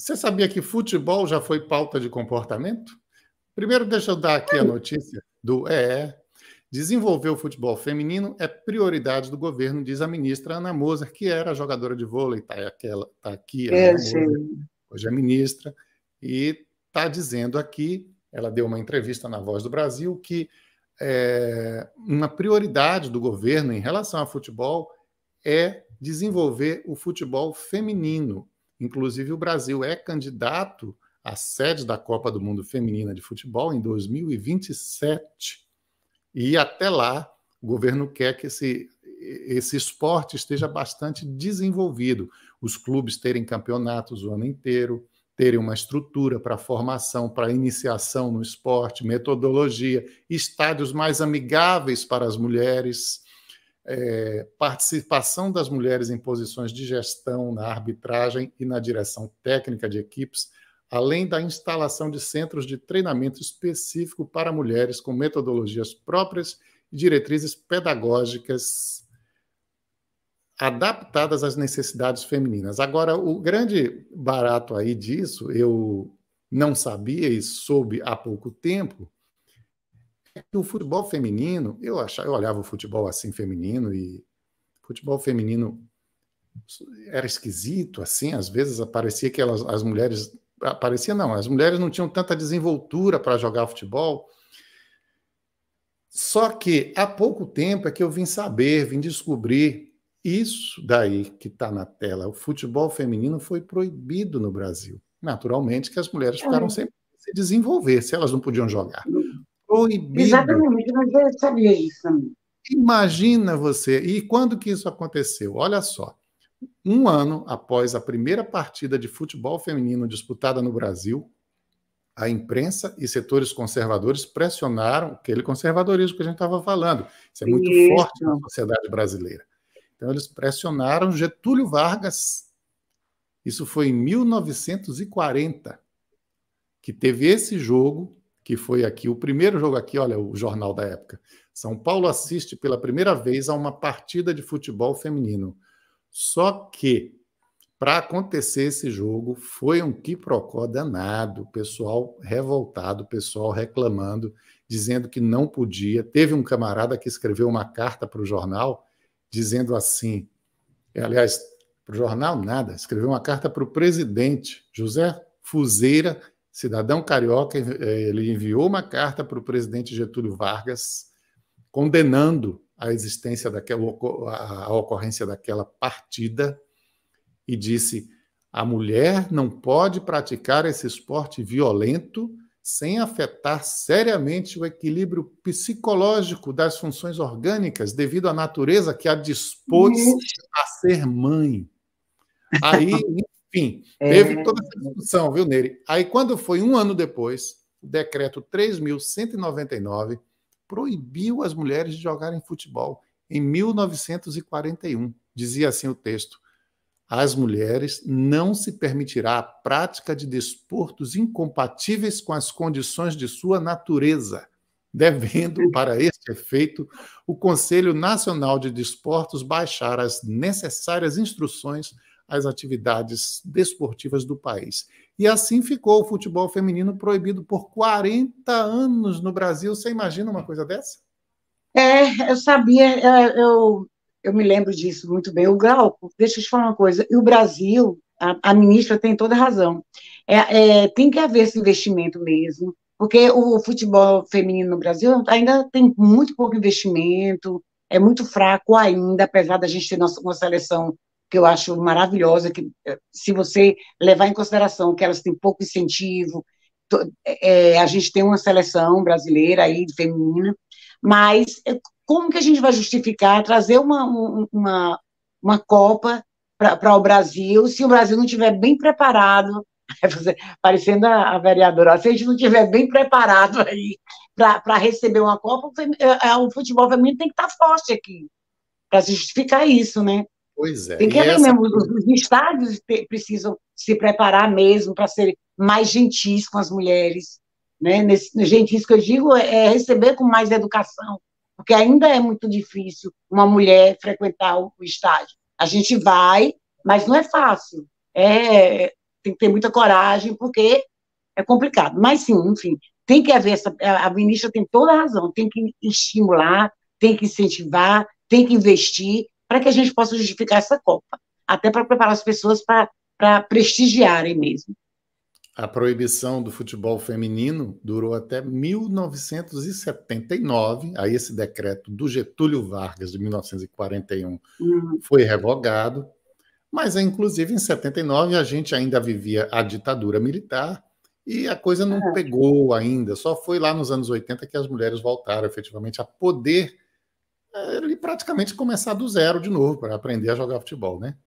Você sabia que futebol já foi pauta de comportamento? Primeiro, deixa eu dar aqui a hum. notícia do EE. Desenvolver o futebol feminino é prioridade do governo, diz a ministra Ana Moser, que era jogadora de vôlei, está tá aqui, é, hoje é ministra, e está dizendo aqui, ela deu uma entrevista na Voz do Brasil, que é, uma prioridade do governo em relação ao futebol é desenvolver o futebol feminino. Inclusive, o Brasil é candidato à sede da Copa do Mundo Feminina de Futebol em 2027. E até lá, o governo quer que esse, esse esporte esteja bastante desenvolvido. Os clubes terem campeonatos o ano inteiro, terem uma estrutura para formação, para iniciação no esporte, metodologia, estádios mais amigáveis para as mulheres é, participação das mulheres em posições de gestão, na arbitragem e na direção técnica de equipes, além da instalação de centros de treinamento específico para mulheres com metodologias próprias e diretrizes pedagógicas adaptadas às necessidades femininas. Agora, o grande barato aí disso, eu não sabia e soube há pouco tempo, o futebol feminino, eu, achava, eu olhava o futebol assim feminino e futebol feminino era esquisito, assim, às vezes aparecia que elas, as mulheres. Aparecia não, as mulheres não tinham tanta desenvoltura para jogar futebol. Só que há pouco tempo é que eu vim saber, vim descobrir isso daí que está na tela. O futebol feminino foi proibido no Brasil. Naturalmente que as mulheres é. ficaram sem se desenvolver, se elas não podiam jogar proibido. Exatamente, mas eu sabia isso também. Imagina você, e quando que isso aconteceu? Olha só, um ano após a primeira partida de futebol feminino disputada no Brasil, a imprensa e setores conservadores pressionaram aquele conservadorismo que a gente estava falando. Isso é muito isso. forte na sociedade brasileira. Então, eles pressionaram Getúlio Vargas. Isso foi em 1940, que teve esse jogo que foi aqui o primeiro jogo aqui, olha o jornal da época. São Paulo assiste pela primeira vez a uma partida de futebol feminino. Só que para acontecer esse jogo foi um quiprocó danado, pessoal revoltado, pessoal reclamando, dizendo que não podia. Teve um camarada que escreveu uma carta para o jornal dizendo assim, é, aliás, para o jornal nada, escreveu uma carta para o presidente José Fuzeira cidadão carioca, eh, ele enviou uma carta para o presidente Getúlio Vargas condenando a existência daquela a ocorrência daquela partida e disse: a mulher não pode praticar esse esporte violento sem afetar seriamente o equilíbrio psicológico das funções orgânicas devido à natureza que a dispôs a ser mãe. Aí, enfim, é. teve toda essa discussão, viu, Nery? Aí, quando foi um ano depois, o decreto 3.199 proibiu as mulheres de jogarem futebol em 1941. Dizia assim o texto: as mulheres não se permitirá a prática de desportos incompatíveis com as condições de sua natureza, devendo, para este efeito, o Conselho Nacional de Desportos baixar as necessárias instruções as atividades desportivas do país. E assim ficou o futebol feminino proibido por 40 anos no Brasil. Você imagina uma coisa dessa? É, eu sabia, é, eu, eu me lembro disso muito bem. O Galco, deixa eu te falar uma coisa, e o Brasil, a, a ministra tem toda razão, é, é, tem que haver esse investimento mesmo, porque o futebol feminino no Brasil ainda tem muito pouco investimento, é muito fraco ainda, apesar da gente ter nossa, uma seleção que eu acho maravilhosa, que eh, se você levar em consideração que elas têm pouco incentivo, to, é, a gente tem uma seleção brasileira aí, feminina, mas como que a gente vai justificar trazer uma, uma, uma Copa para o Brasil se o Brasil não estiver bem preparado parecendo a, vereadora, se a gente não estiver bem preparado aí para receber uma Copa, o futebol feminino tem que estar tá forte aqui para se justificar isso, né? Pois é. Tem que ver essa... os estádios precisam se preparar mesmo para serem mais gentis com as mulheres. Né? Nesse, gentis que eu digo é, é receber com mais educação, porque ainda é muito difícil uma mulher frequentar o, o estádio. A gente vai, mas não é fácil. É, tem que ter muita coragem, porque é complicado. Mas sim, enfim, tem que haver essa. A ministra tem toda a razão, tem que estimular, tem que incentivar, tem que investir, para que a gente possa justificar essa Copa, até para preparar as pessoas para prestigiarem mesmo. A proibição do futebol feminino durou até 1979. Aí esse decreto do Getúlio Vargas de 1941 hum. foi revogado. Mas é, inclusive em 79 a gente ainda vivia a ditadura militar e a coisa não é. pegou ainda. Só foi lá nos anos 80 que as mulheres voltaram efetivamente a poder é, ele praticamente começar do zero de novo para aprender a jogar futebol, né?